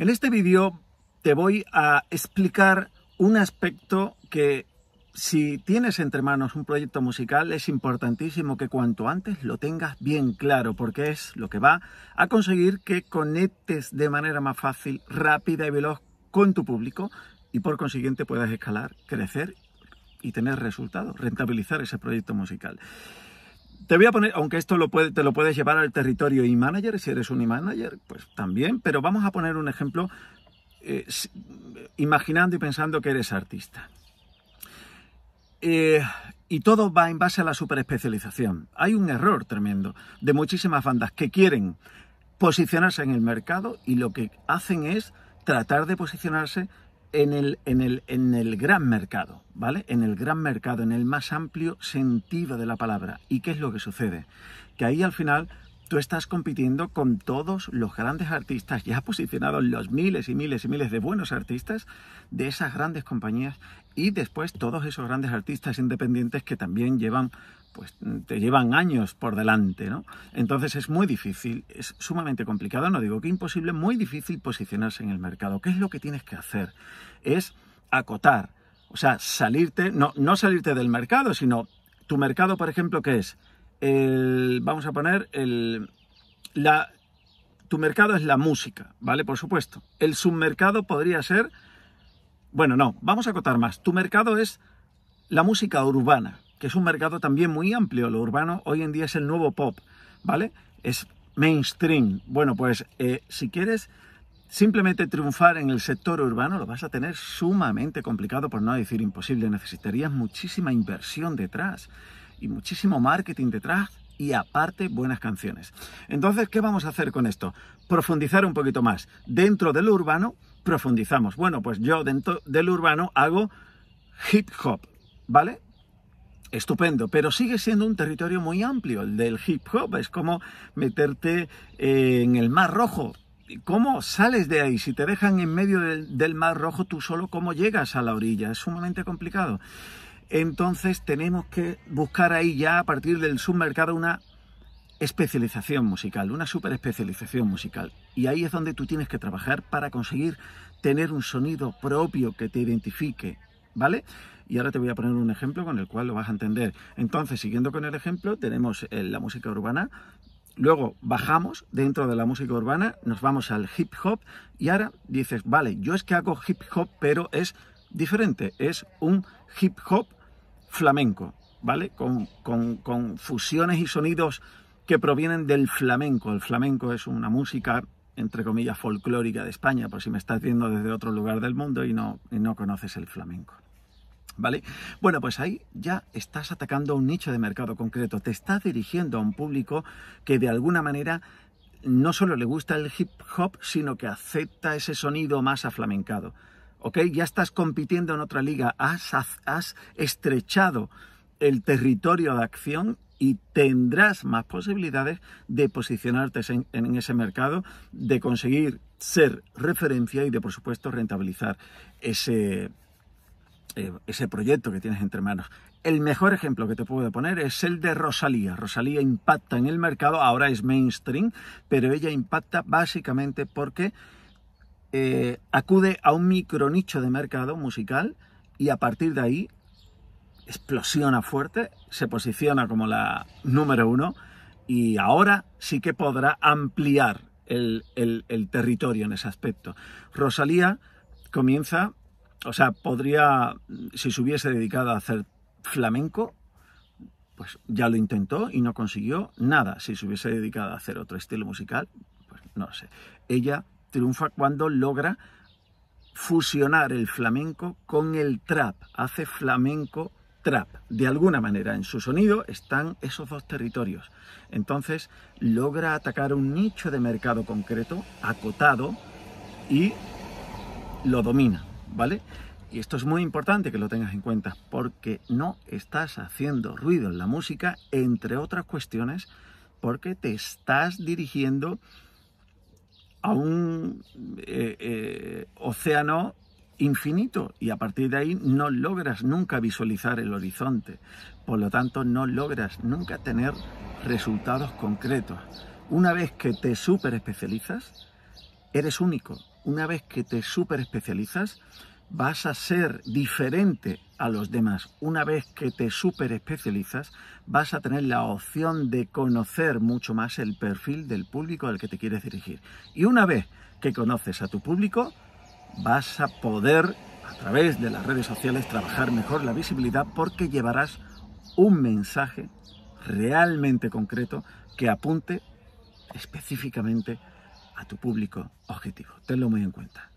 En este vídeo te voy a explicar un aspecto que si tienes entre manos un proyecto musical es importantísimo que cuanto antes lo tengas bien claro porque es lo que va a conseguir que conectes de manera más fácil, rápida y veloz con tu público y por consiguiente puedas escalar, crecer y tener resultados, rentabilizar ese proyecto musical. Te voy a poner, aunque esto te lo puedes llevar al territorio e-manager, si eres un e-manager, pues también, pero vamos a poner un ejemplo eh, imaginando y pensando que eres artista. Eh, y todo va en base a la superespecialización. Hay un error tremendo de muchísimas bandas que quieren posicionarse en el mercado y lo que hacen es tratar de posicionarse en el, en, el, en el gran mercado, ¿vale? En el gran mercado, en el más amplio sentido de la palabra. ¿Y qué es lo que sucede? Que ahí al final tú estás compitiendo con todos los grandes artistas ya posicionados, los miles y miles y miles de buenos artistas de esas grandes compañías y después todos esos grandes artistas independientes que también llevan pues te llevan años por delante, ¿no? Entonces es muy difícil, es sumamente complicado, no digo que imposible, muy difícil posicionarse en el mercado. ¿Qué es lo que tienes que hacer? Es acotar, o sea, salirte, no, no salirte del mercado, sino tu mercado, por ejemplo, ¿qué es vamos a poner, el, tu mercado es la música, ¿vale? Por supuesto. El submercado podría ser, bueno, no, vamos a acotar más. Tu mercado es la música urbana, que es un mercado también muy amplio. Lo urbano hoy en día es el nuevo pop, ¿vale? Es mainstream. Bueno, pues eh, si quieres simplemente triunfar en el sector urbano, lo vas a tener sumamente complicado, por no decir imposible. Necesitarías muchísima inversión detrás y muchísimo marketing detrás y aparte buenas canciones. Entonces, ¿qué vamos a hacer con esto? Profundizar un poquito más. Dentro del urbano, profundizamos. Bueno, pues yo dentro del urbano hago hip hop, ¿vale? Estupendo, pero sigue siendo un territorio muy amplio el del hip hop. Es como meterte eh, en el Mar Rojo. ¿Cómo sales de ahí? Si te dejan en medio del, Mar Rojo, tú solo, ¿cómo llegas a la orilla? Es sumamente complicado entonces tenemos que buscar ahí ya a partir del submercado una especialización musical, una especialización musical. Y ahí es donde tú tienes que trabajar para conseguir tener un sonido propio que te identifique, ¿vale? Y ahora te voy a poner un ejemplo con el cual lo vas a entender. Entonces, siguiendo con el ejemplo, tenemos eh, la música urbana, luego bajamos dentro de la música urbana, nos vamos al hip hop y ahora dices, vale, yo es que hago hip hop, pero es diferente, es un hip hop flamenco, ¿vale? Con, fusiones y sonidos que provienen del flamenco. El flamenco es una música, entre comillas, folclórica de España, por si me estás viendo desde otro lugar del mundo y no, y no conoces el flamenco. ¿Vale? Bueno, pues ahí ya estás atacando un nicho de mercado concreto, te estás dirigiendo a un público que de alguna manera no solo le gusta el hip hop, sino que acepta ese sonido más aflamencado. ¿ok? Ya estás compitiendo en otra liga, has, estrechado el territorio de acción y tendrás más posibilidades de posicionarte en, ese mercado, de conseguir ser referencia y de, por supuesto, rentabilizar ese, eh, ese proyecto que tienes entre manos. El mejor ejemplo que te puedo poner es el de Rosalía. Rosalía impacta en el mercado, ahora es mainstream, pero ella impacta básicamente porque eh, acude a un micro nicho de mercado musical y a partir de ahí explosiona fuerte, se posiciona como la número uno y ahora sí que podrá ampliar el, territorio en ese aspecto. Rosalía comienza, o sea, podría, si se hubiese dedicado a hacer flamenco, pues ya lo intentó y no consiguió nada. Si se hubiese dedicado a hacer otro estilo musical, pues no sé. Ella triunfa cuando logra fusionar el flamenco con el trap, hace flamenco trap. De alguna manera, en su sonido están esos dos territorios. Entonces, logra atacar un nicho de mercado concreto, acotado, y lo domina, ¿vale? Y esto es muy importante que lo tengas en cuenta, porque no estás haciendo ruido en la música, entre otras cuestiones, porque te estás dirigiendo a un eh, eh, océano infinito y a partir de ahí no logras nunca visualizar el horizonte. Por lo tanto, no logras nunca tener resultados concretos. Una vez que te superespecializas, eres único. Una vez que te superespecializas, vas a ser diferente a los demás. Una vez que te superespecializas, vas a tener la opción de conocer mucho más el perfil del público al que te quieres dirigir. Y una vez que conoces a tu público, vas a poder, a través de las redes sociales, trabajar mejor la visibilidad porque llevarás un mensaje realmente concreto que apunte específicamente a tu público objetivo. Tenlo muy en cuenta.